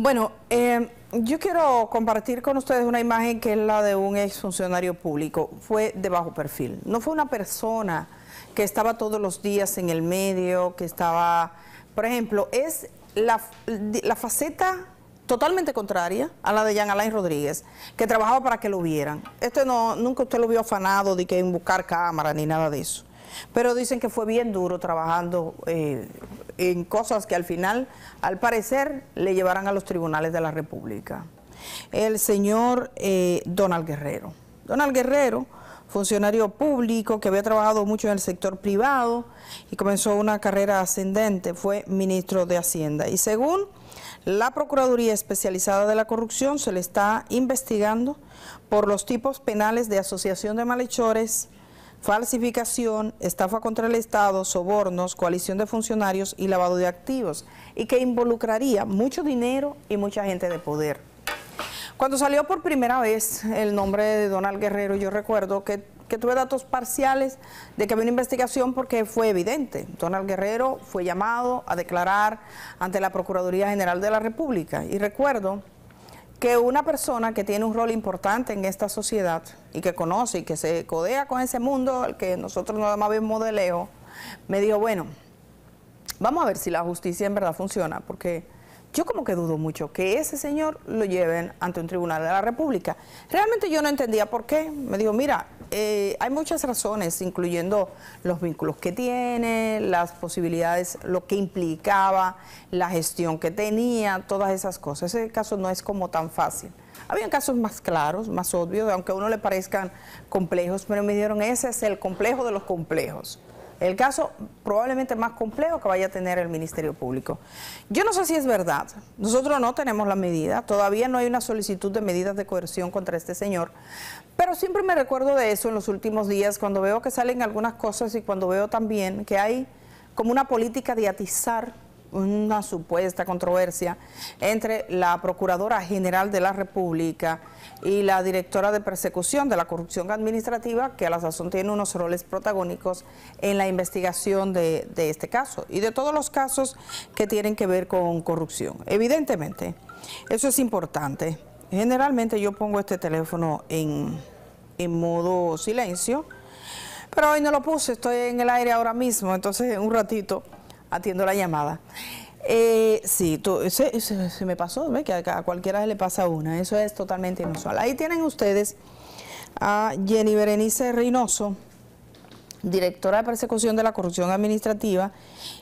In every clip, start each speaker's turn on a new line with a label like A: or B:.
A: Bueno, eh, yo quiero compartir con ustedes una imagen que es la de un exfuncionario público. Fue de bajo perfil. No fue una persona que estaba todos los días en el medio, que estaba... Por ejemplo, es la, faceta totalmente contraria a la de Jean Alain Rodríguez, que trabajaba para que lo vieran. Este no, nunca usted lo vio afanado de que en buscar cámara ni nada de eso. Pero dicen que fue bien duro trabajando eh, en cosas que al final, al parecer, le llevarán a los tribunales de la República. El señor eh, Donald Guerrero. Donald Guerrero, funcionario público que había trabajado mucho en el sector privado y comenzó una carrera ascendente, fue ministro de Hacienda. Y según la Procuraduría Especializada de la Corrupción se le está investigando por los tipos penales de asociación de malhechores, falsificación, estafa contra el Estado, sobornos, coalición de funcionarios y lavado de activos, y que involucraría mucho dinero y mucha gente de poder. Cuando salió por primera vez el nombre de Donald Guerrero, yo recuerdo que, tuve datos parciales de que había una investigación porque fue evidente. Donald Guerrero fue llamado a declarar ante la Procuraduría General de la República. Y recuerdo que una persona que tiene un rol importante en esta sociedad y que conoce y que se codea con ese mundo al que nosotros no más vemos de lejos, me dijo, bueno, vamos a ver si la justicia en verdad funciona, porque yo como que dudo mucho que ese señor lo lleven ante un tribunal de la República. Realmente yo no entendía por qué. Me dijo, mira, eh, hay muchas razones, incluyendo los vínculos que tiene, las posibilidades, lo que implicaba, la gestión que tenía, todas esas cosas. Ese caso no es como tan fácil. Habían casos más claros, más obvios, aunque a uno le parezcan complejos, pero me dijeron, ese es el complejo de los complejos el caso probablemente más complejo que vaya a tener el Ministerio Público. Yo no sé si es verdad, nosotros no tenemos la medida, todavía no hay una solicitud de medidas de coerción contra este señor, pero siempre me recuerdo de eso en los últimos días, cuando veo que salen algunas cosas y cuando veo también que hay como una política de atizar una supuesta controversia entre la Procuradora General de la República y la Directora de Persecución de la Corrupción Administrativa, que a la sazón tiene unos roles protagónicos en la investigación de, este caso y de todos los casos que tienen que ver con corrupción. Evidentemente, eso es importante. Generalmente yo pongo este teléfono en, en modo silencio, pero hoy no lo puse, estoy en el aire ahora mismo, entonces un ratito atiendo la llamada. Eh, sí, se, me pasó, ¿ve? que a, cualquiera le pasa una, eso es totalmente inusual. Ahí tienen ustedes a Jenny Berenice Reynoso, directora de persecución de la corrupción administrativa,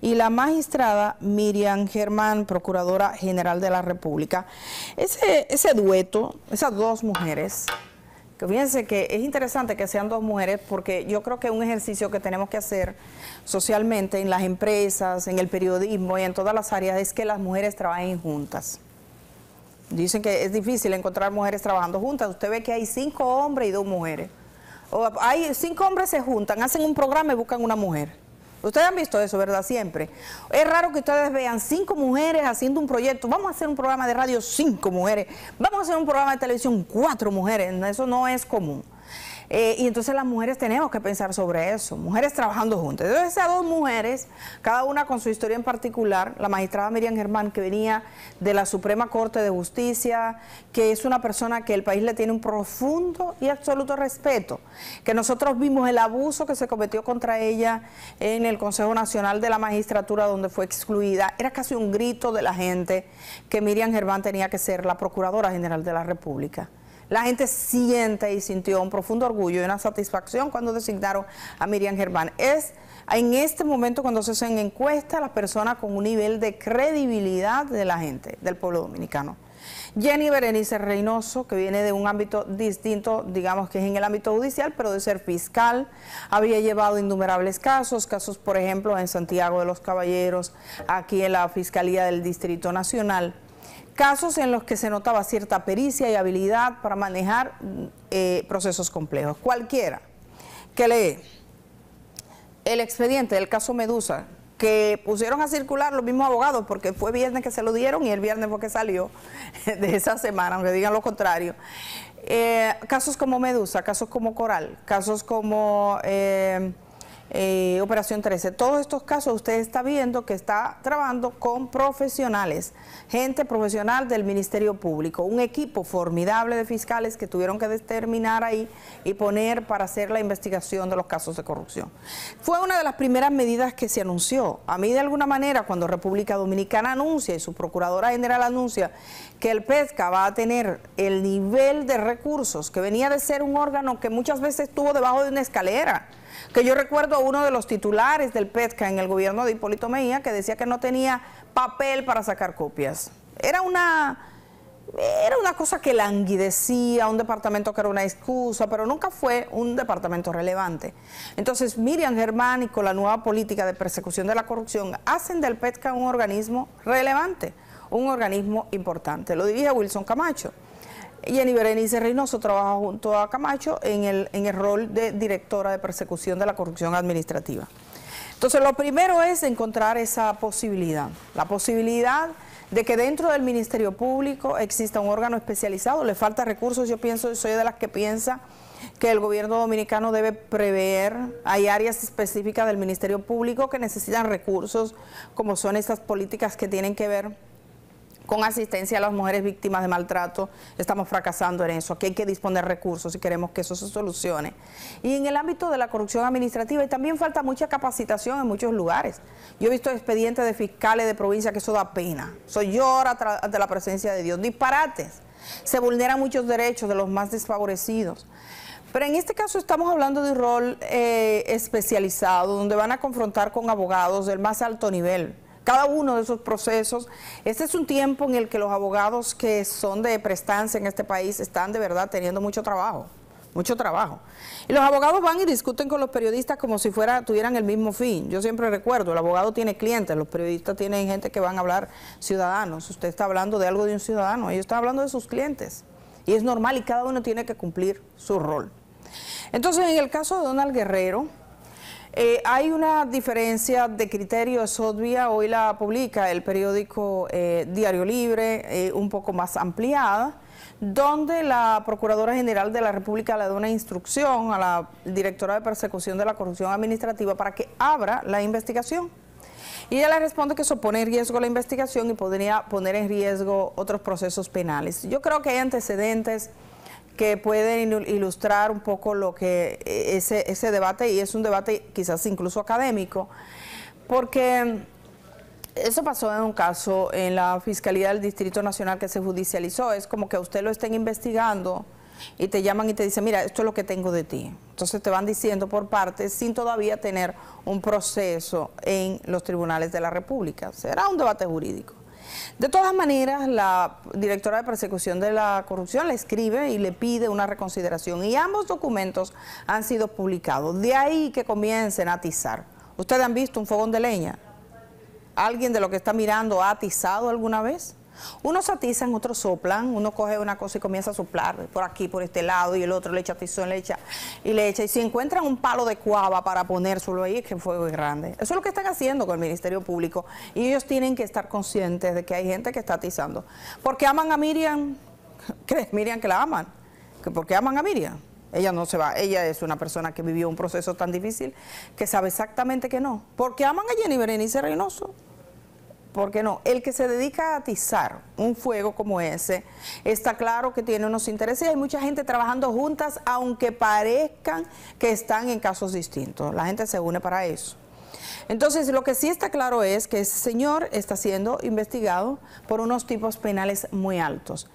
A: y la magistrada Miriam Germán, procuradora general de la República. ese dueto, esas dos mujeres fíjense que es interesante que sean dos mujeres porque yo creo que un ejercicio que tenemos que hacer socialmente en las empresas, en el periodismo y en todas las áreas es que las mujeres trabajen juntas. Dicen que es difícil encontrar mujeres trabajando juntas. Usted ve que hay cinco hombres y dos mujeres. O hay cinco hombres se juntan, hacen un programa y buscan una mujer. Ustedes han visto eso, ¿verdad? Siempre. Es raro que ustedes vean cinco mujeres haciendo un proyecto. Vamos a hacer un programa de radio, cinco mujeres. Vamos a hacer un programa de televisión, cuatro mujeres. Eso no es común. Eh, y entonces las mujeres tenemos que pensar sobre eso, mujeres trabajando juntas. Entonces esas dos mujeres, cada una con su historia en particular, la magistrada Miriam Germán, que venía de la Suprema Corte de Justicia, que es una persona que el país le tiene un profundo y absoluto respeto, que nosotros vimos el abuso que se cometió contra ella en el Consejo Nacional de la Magistratura, donde fue excluida. Era casi un grito de la gente que Miriam Germán tenía que ser la Procuradora General de la República. La gente siente y sintió un profundo orgullo y una satisfacción cuando designaron a Miriam Germán. Es en este momento cuando se hacen encuestas las personas con un nivel de credibilidad de la gente, del pueblo dominicano. Jenny Berenice Reynoso, que viene de un ámbito distinto, digamos que es en el ámbito judicial, pero de ser fiscal, había llevado innumerables casos, casos por ejemplo en Santiago de los Caballeros, aquí en la Fiscalía del Distrito Nacional casos en los que se notaba cierta pericia y habilidad para manejar mm, eh, procesos complejos. Cualquiera que lee el expediente del caso Medusa, que pusieron a circular los mismos abogados, porque fue viernes que se lo dieron y el viernes fue que salió de esa semana, aunque digan lo contrario. Eh, casos como Medusa, casos como Coral, casos como... Eh, eh, Operación 13. Todos estos casos usted está viendo que está trabajando con profesionales, gente profesional del Ministerio Público, un equipo formidable de fiscales que tuvieron que determinar ahí y poner para hacer la investigación de los casos de corrupción. Fue una de las primeras medidas que se anunció. A mí de alguna manera cuando República Dominicana anuncia y su Procuradora General anuncia que el PESCA va a tener el nivel de recursos que venía de ser un órgano que muchas veces estuvo debajo de una escalera que yo recuerdo a uno de los titulares del PETCA en el gobierno de Hipólito Mejía que decía que no tenía papel para sacar copias. Era una, era una cosa que languidecía, un departamento que era una excusa, pero nunca fue un departamento relevante. Entonces, Miriam Germán y con la nueva política de persecución de la corrupción hacen del PETCA un organismo relevante, un organismo importante. Lo dirige Wilson Camacho. Jenny Berenice Reynoso trabaja junto a Camacho en el, en el rol de directora de persecución de la corrupción administrativa. Entonces, lo primero es encontrar esa posibilidad, la posibilidad de que dentro del Ministerio Público exista un órgano especializado, le falta recursos, yo pienso, soy de las que piensa que el gobierno dominicano debe prever, hay áreas específicas del Ministerio Público que necesitan recursos, como son estas políticas que tienen que ver con asistencia a las mujeres víctimas de maltrato, estamos fracasando en eso. Aquí hay que disponer recursos si queremos que eso se solucione. Y en el ámbito de la corrupción administrativa, y también falta mucha capacitación en muchos lugares. Yo he visto expedientes de fiscales de provincia que eso da pena. Soy llora ante la presencia de Dios. Disparates. Se vulneran muchos derechos de los más desfavorecidos. Pero en este caso estamos hablando de un rol eh, especializado, donde van a confrontar con abogados del más alto nivel cada uno de esos procesos. Este es un tiempo en el que los abogados que son de prestancia en este país están de verdad teniendo mucho trabajo mucho trabajo. Y los abogados van y discuten con los periodistas como si fuera, tuvieran el mismo fin. Yo siempre recuerdo, el abogado tiene clientes, los periodistas tienen gente que van a hablar ciudadanos. Usted está hablando de algo de un ciudadano, ellos están hablando de sus clientes. Y es normal y cada uno tiene que cumplir su rol. Entonces, en el caso de Donald Guerrero, eh, hay una diferencia de criterios. es hoy la publica el periódico eh, Diario Libre, eh, un poco más ampliada, donde la Procuradora General de la República le da una instrucción a la Directora de Persecución de la Corrupción Administrativa para que abra la investigación. Y ella le responde que eso pone en riesgo la investigación y podría poner en riesgo otros procesos penales. Yo creo que hay antecedentes que pueden ilustrar un poco lo que e, ese, ese debate, y es un debate quizás incluso académico, porque eso pasó en un caso en la Fiscalía del Distrito Nacional que se judicializó, es como que a usted lo estén investigando y te llaman y te dicen, mira, esto es lo que tengo de ti. Entonces te van diciendo por partes sin todavía tener un proceso en los tribunales de la República. Será un debate jurídico. De todas maneras, la directora de persecución de la corrupción le escribe y le pide una reconsideración y ambos documentos han sido publicados. De ahí que comiencen a atizar. ¿Ustedes han visto un fogón de leña? ¿Alguien de lo que está mirando ha atizado alguna vez? Unos atizan, otros soplan, uno coge una cosa y comienza a soplar por aquí, por este lado, y el otro le echa tizón, le echa y le echa. Y si encuentran un palo de cuava para ponérselo ahí, es que fuego es grande. Eso es lo que están haciendo con el Ministerio Público. Y ellos tienen que estar conscientes de que hay gente que está atizando. Porque aman a Miriam, ¿crees Miriam que la aman? Porque aman a Miriam. Ella no se va, ella es una persona que vivió un proceso tan difícil que sabe exactamente que no. Porque aman a Jenny Berenice Reynoso. ¿por no? El que se dedica a atizar un fuego como ese, está claro que tiene unos intereses hay mucha gente trabajando juntas, aunque parezcan que están en casos distintos. La gente se une para eso. Entonces, lo que sí está claro es que ese señor está siendo investigado por unos tipos penales muy altos.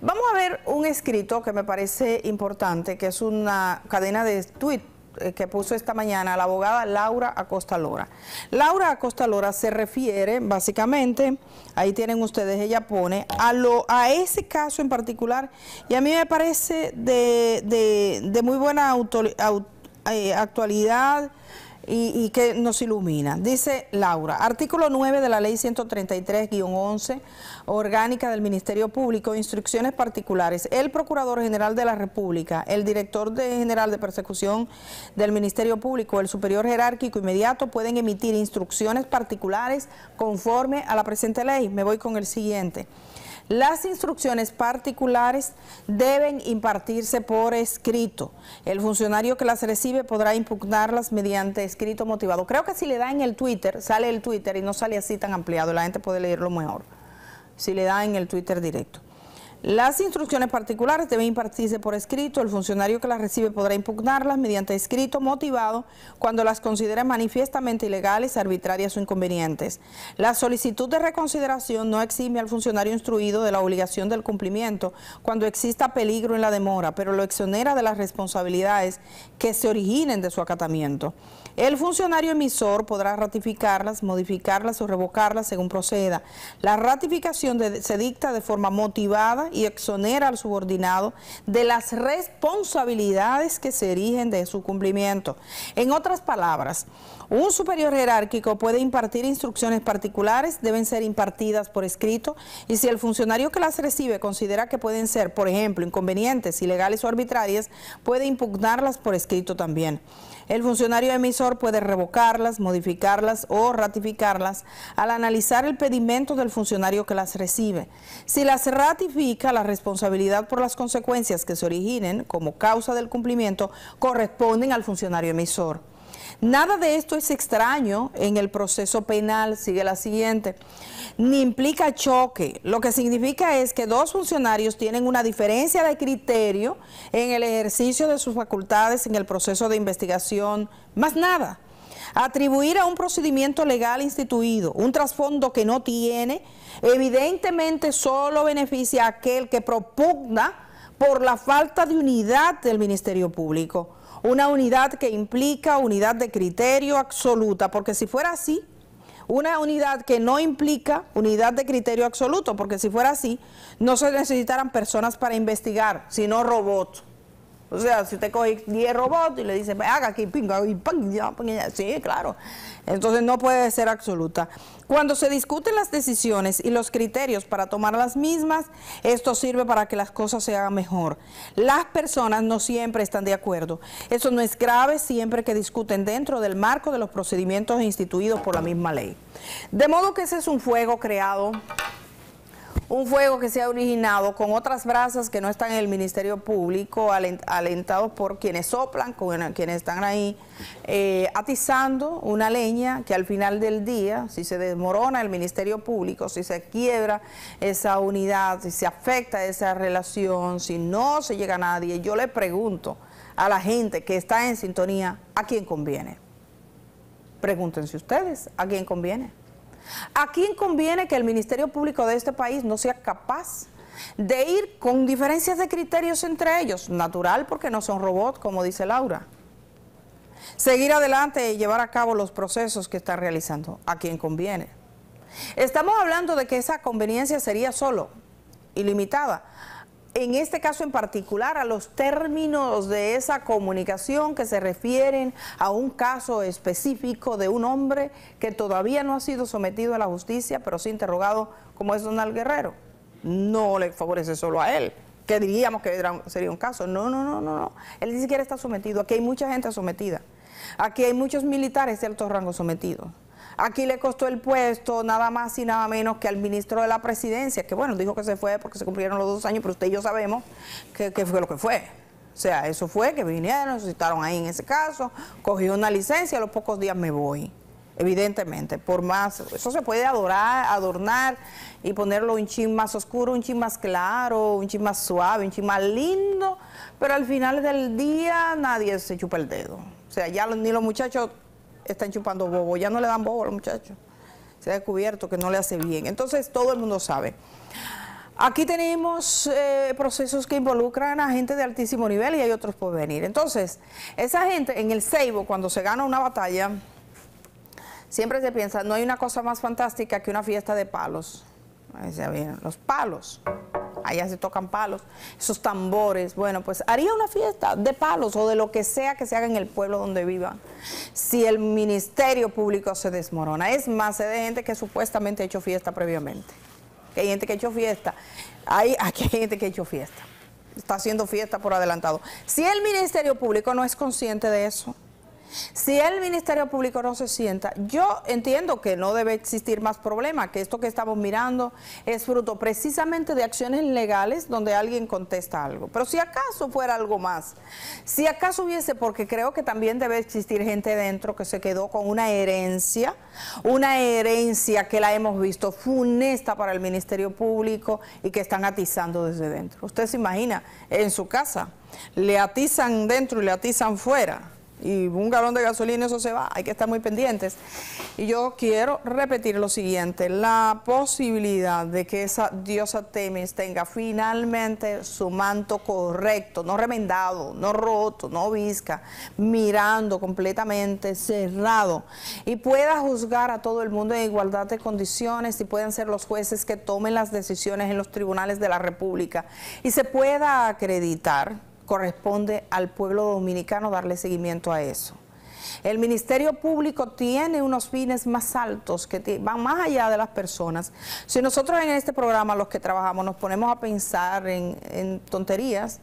A: Vamos a ver un escrito que me parece importante, que es una cadena de tweets eh, que puso esta mañana la abogada Laura Acosta Lora. Laura Acosta Lora se refiere básicamente, ahí tienen ustedes, ella pone, a, lo, a ese caso en particular y a mí me parece de, muy buena eh, actualidad y, que nos ilumina. Dice Laura, artículo 9 de la ley 133-11, orgánica del Ministerio Público, instrucciones particulares. El Procurador General de la República, el Director General de Persecución del Ministerio Público, el Superior Jerárquico Inmediato pueden emitir instrucciones particulares conforme a la presente ley. Me voy con el siguiente. Las instrucciones particulares deben impartirse por escrito. El funcionario que las recibe podrá impugnarlas mediante escrito motivado. Creo que si le da en el Twitter, sale el Twitter y no sale así tan ampliado, la gente puede leerlo mejor. Si le da en el Twitter directo. Las instrucciones particulares deben impartirse por escrito. El funcionario que las recibe podrá impugnarlas mediante escrito motivado cuando las considere manifiestamente ilegales, arbitrarias o inconvenientes. La solicitud de reconsideración no exime al funcionario instruido de la obligación del cumplimiento cuando exista peligro en la demora, pero lo exonera de las responsabilidades que se originen de su acatamiento. El funcionario emisor podrá ratificarlas, modificarlas o revocarlas según proceda. La ratificación se dicta de forma motivada y exonera al subordinado de las responsabilidades que se erigen de su cumplimiento. En otras palabras, un superior jerárquico puede impartir instrucciones particulares, deben ser impartidas por escrito, y si el funcionario que las recibe considera que pueden ser, por ejemplo, inconvenientes, ilegales o arbitrarias, puede impugnarlas por escrito también. El funcionario emisor puede revocarlas, modificarlas o ratificarlas al analizar el pedimento del funcionario que las recibe. Si las ratifica, la responsabilidad por las consecuencias que se originen como causa del cumplimiento corresponden al funcionario emisor. Nada de esto es extraño en el proceso penal, sigue la siguiente, ni implica choque. Lo que significa es que dos funcionarios tienen una diferencia de criterio en el ejercicio de sus facultades en el proceso de investigación, más nada. Atribuir a un procedimiento legal instituido un trasfondo que no tiene, evidentemente solo beneficia a aquel que propugna por la falta de unidad del Ministerio Público una unidad que implica unidad de criterio absoluta, porque si fuera así, una unidad que no implica unidad de criterio absoluto, porque si fuera así, no se necesitaran personas para investigar, sino robots. O sea, si usted coge 10 robots y le dice, haga aquí, pinga, y sí, claro. Entonces no puede ser absoluta. Cuando se discuten las decisiones y los criterios para tomar las mismas, esto sirve para que las cosas se hagan mejor. Las personas no siempre están de acuerdo. Eso no es grave siempre que discuten dentro del marco de los procedimientos instituidos por la misma ley. De modo que ese es un fuego creado un fuego que se ha originado con otras brasas que no están en el Ministerio Público, alentados por quienes soplan, con quienes están ahí, eh, atizando una leña que al final del día, si se desmorona el Ministerio Público, si se quiebra esa unidad, si se afecta esa relación, si no se llega a nadie, yo le pregunto a la gente que está en sintonía, ¿a quién conviene? Pregúntense ustedes, ¿a quién conviene? ¿A quién conviene que el Ministerio Público de este país no sea capaz de ir con diferencias de criterios entre ellos? Natural porque no son robots, como dice Laura. Seguir adelante y llevar a cabo los procesos que está realizando. ¿A quién conviene? Estamos hablando de que esa conveniencia sería solo, ilimitada, en este caso en particular a los términos de esa comunicación que se refieren a un caso específico de un hombre que todavía no ha sido sometido a la justicia, pero sí interrogado como es Donald Guerrero. No le favorece solo a él, que diríamos que sería un caso. No, no, no, no, no. Él ni siquiera está sometido. Aquí hay mucha gente sometida. Aquí hay muchos militares de alto rango sometidos. Aquí le costó el puesto nada más y nada menos que al ministro de la presidencia, que bueno, dijo que se fue porque se cumplieron los dos años, pero usted y yo sabemos que, fue lo que fue. O sea, eso fue que vinieron, se citaron ahí en ese caso, cogió una licencia, a los pocos días me voy evidentemente, por más, eso se puede adorar, adornar y ponerlo un chin más oscuro, un chin más claro, un chin más suave, un chin más lindo, pero al final del día nadie se chupa el dedo. O sea, ya ni los muchachos están chupando bobo, ya no le dan bobo a los Se ha descubierto que no le hace bien. Entonces todo el mundo sabe. Aquí tenemos eh, procesos que involucran a gente de altísimo nivel y hay otros por venir. Entonces, esa gente en el Seibo, cuando se gana una batalla, siempre se piensa, no hay una cosa más fantástica que una fiesta de palos. Ahí se ven, los palos allá se tocan palos, esos tambores, bueno, pues haría una fiesta de palos o de lo que sea que se haga en el pueblo donde vivan, si el Ministerio Público se desmorona. Es más, de gente que supuestamente ha hecho fiesta previamente, hay gente que ha hecho fiesta, hay, aquí hay gente que ha hecho fiesta, está haciendo fiesta por adelantado. Si el Ministerio Público no es consciente de eso, si el Ministerio Público no se sienta, yo entiendo que no debe existir más problema, que esto que estamos mirando es fruto precisamente de acciones legales donde alguien contesta algo. Pero si acaso fuera algo más, si acaso hubiese, porque creo que también debe existir gente dentro que se quedó con una herencia, una herencia que la hemos visto funesta para el Ministerio Público y que están atizando desde dentro. Usted se imagina, en su casa, le atizan dentro y le atizan fuera y un galón de gasolina, eso se va, hay que estar muy pendientes. Y yo quiero repetir lo siguiente, la posibilidad de que esa diosa Temis tenga finalmente su manto correcto, no remendado, no roto, no visca, mirando completamente, cerrado, y pueda juzgar a todo el mundo en igualdad de condiciones y puedan ser los jueces que tomen las decisiones en los tribunales de la República y se pueda acreditar corresponde al pueblo dominicano darle seguimiento a eso. El Ministerio Público tiene unos fines más altos que van más allá de las personas. Si nosotros en este programa, los que trabajamos, nos ponemos a pensar en, tonterías,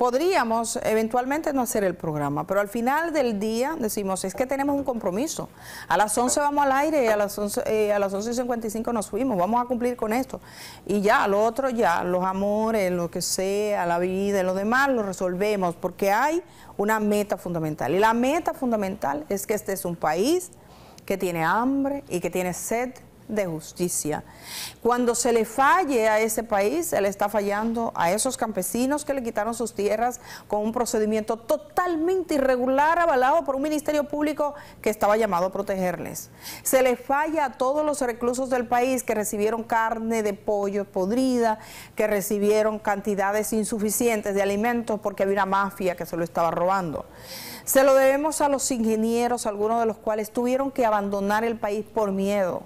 A: podríamos eventualmente no hacer el programa, pero al final del día decimos, es que tenemos un compromiso. A las 11 vamos al aire y a las 11, eh, a las 11.55 nos fuimos, vamos a cumplir con esto. Y ya, lo otro ya, los amores, lo que sea, la vida y lo demás, lo resolvemos, porque hay una meta fundamental. Y la meta fundamental es que este es un país que tiene hambre y que tiene sed de justicia. Cuando se le falle a ese país, él está fallando a esos campesinos que le quitaron sus tierras con un procedimiento totalmente irregular avalado por un ministerio público que estaba llamado a protegerles. Se le falla a todos los reclusos del país que recibieron carne de pollo podrida, que recibieron cantidades insuficientes de alimentos porque había una mafia que se lo estaba robando. Se lo debemos a los ingenieros, algunos de los cuales tuvieron que abandonar el país por miedo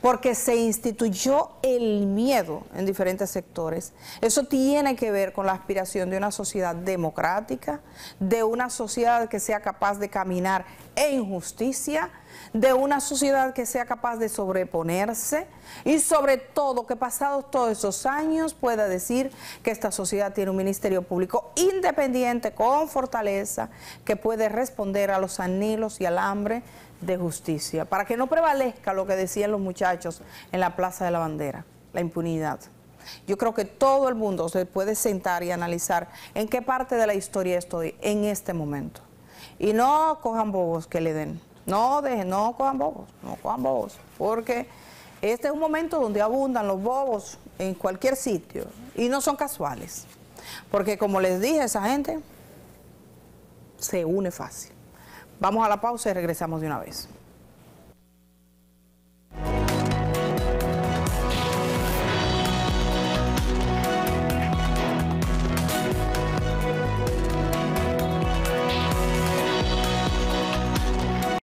A: porque se instituyó el miedo en diferentes sectores. Eso tiene que ver con la aspiración de una sociedad democrática, de una sociedad que sea capaz de caminar en justicia, de una sociedad que sea capaz de sobreponerse y sobre todo que pasados todos esos años pueda decir que esta sociedad tiene un ministerio público independiente, con fortaleza, que puede responder a los anhelos y al hambre de justicia, para que no prevalezca lo que decían los muchachos en la Plaza de la Bandera, la impunidad. Yo creo que todo el mundo se puede sentar y analizar en qué parte de la historia estoy en este momento. Y no cojan bobos que le den. No dejen, no cojan bobos, no cojan bobos. Porque este es un momento donde abundan los bobos en cualquier sitio. Y no son casuales. Porque como les dije, esa gente se une fácil. Vamos a la pausa y regresamos de una vez.